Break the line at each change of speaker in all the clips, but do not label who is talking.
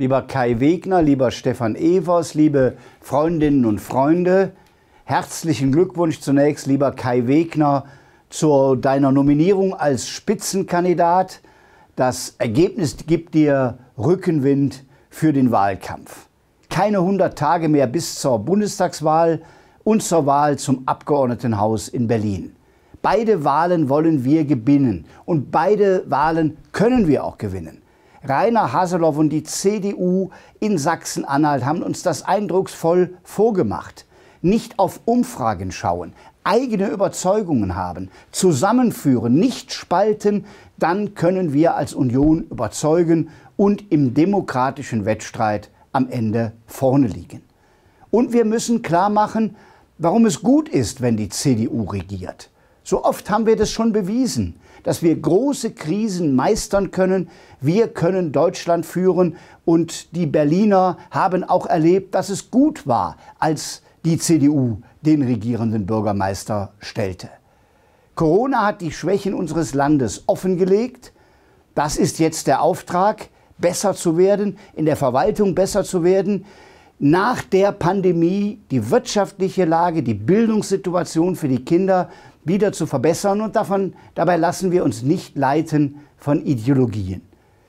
lieber Kai Wegner, lieber Stefan Evers, liebe Freundinnen und Freunde. Herzlichen Glückwunsch zunächst, lieber Kai Wegner, zu deiner Nominierung als Spitzenkandidat. Das Ergebnis gibt dir Rückenwind für den Wahlkampf. Keine 100 Tage mehr bis zur Bundestagswahl und zur Wahl zum Abgeordnetenhaus in Berlin. Beide Wahlen wollen wir gewinnen und beide Wahlen können wir auch gewinnen. Rainer Haseloff und die CDU in Sachsen-Anhalt haben uns das eindrucksvoll vorgemacht. Nicht auf Umfragen schauen, eigene Überzeugungen haben, zusammenführen, nicht spalten, dann können wir als Union überzeugen und im demokratischen Wettstreit am Ende vorne liegen. Und wir müssen klar machen, warum es gut ist, wenn die CDU regiert. So oft haben wir das schon bewiesen, dass wir große Krisen meistern können. Wir können Deutschland führen und die Berliner haben auch erlebt, dass es gut war, als die CDU den regierenden Bürgermeister stellte. Corona hat die Schwächen unseres Landes offengelegt. Das ist jetzt der Auftrag, besser zu werden, in der Verwaltung besser zu werden, nach der Pandemie die wirtschaftliche Lage, die Bildungssituation für die Kinder wieder zu verbessern und davon, dabei lassen wir uns nicht leiten von Ideologien.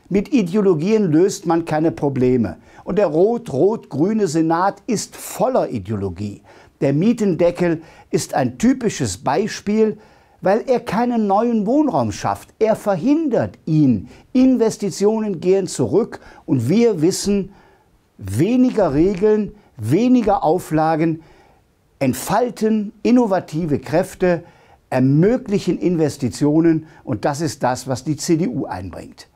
Mit Ideologien löst man keine Probleme. Und der rot-rot-grüne Senat ist voller Ideologie. Der Mietendeckel ist ein typisches Beispiel, weil er keinen neuen Wohnraum schafft. Er verhindert ihn. Investitionen gehen zurück und wir wissen, weniger Regeln, weniger Auflagen entfalten innovative Kräfte, ermöglichen Investitionen und das ist das, was die CDU einbringt.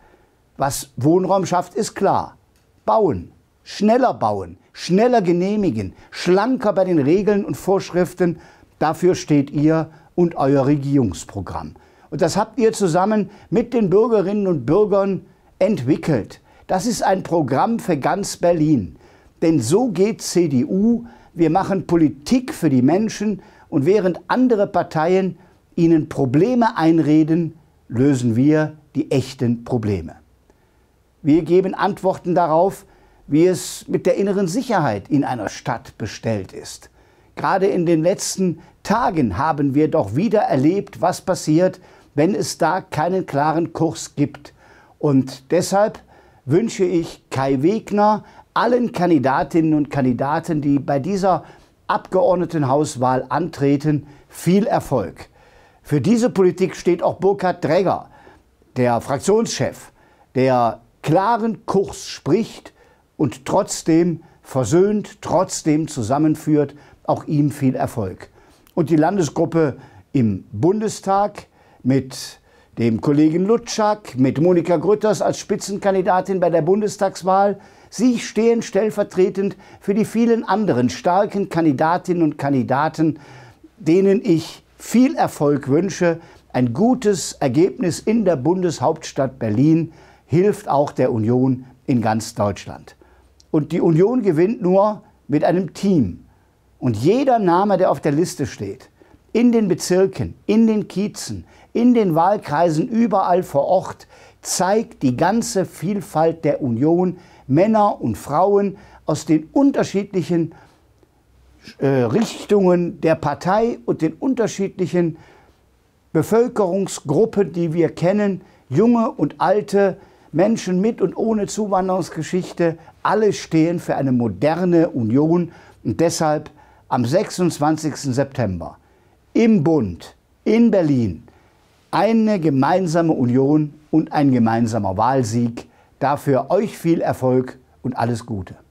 Was Wohnraum schafft, ist klar. Bauen, schneller bauen, schneller genehmigen, schlanker bei den Regeln und Vorschriften, dafür steht ihr und euer Regierungsprogramm. Und das habt ihr zusammen mit den Bürgerinnen und Bürgern entwickelt. Das ist ein Programm für ganz Berlin. Denn so geht CDU. Wir machen Politik für die Menschen und während andere Parteien ihnen Probleme einreden, lösen wir die echten Probleme. Wir geben Antworten darauf, wie es mit der inneren Sicherheit in einer Stadt bestellt ist. Gerade in den letzten Tagen haben wir doch wieder erlebt, was passiert, wenn es da keinen klaren Kurs gibt. Und deshalb wünsche ich Kai Wegner, allen Kandidatinnen und Kandidaten, die bei dieser Abgeordnetenhauswahl antreten, viel Erfolg. Für diese Politik steht auch Burkhard Dräger, der Fraktionschef, der klaren Kurs spricht und trotzdem versöhnt, trotzdem zusammenführt. Auch ihm viel Erfolg. Und die Landesgruppe im Bundestag mit dem Kollegen Lutschak mit Monika Grütters als Spitzenkandidatin bei der Bundestagswahl. Sie stehen stellvertretend für die vielen anderen starken Kandidatinnen und Kandidaten, denen ich viel Erfolg wünsche. Ein gutes Ergebnis in der Bundeshauptstadt Berlin hilft auch der Union in ganz Deutschland. Und die Union gewinnt nur mit einem Team. Und jeder Name, der auf der Liste steht, in den Bezirken, in den Kiezen, in den Wahlkreisen, überall vor Ort zeigt die ganze Vielfalt der Union Männer und Frauen aus den unterschiedlichen äh, Richtungen der Partei und den unterschiedlichen Bevölkerungsgruppen, die wir kennen, junge und alte Menschen mit und ohne Zuwanderungsgeschichte, alle stehen für eine moderne Union und deshalb am 26. September im Bund, in Berlin, eine gemeinsame Union und ein gemeinsamer Wahlsieg. Dafür euch viel Erfolg und alles Gute.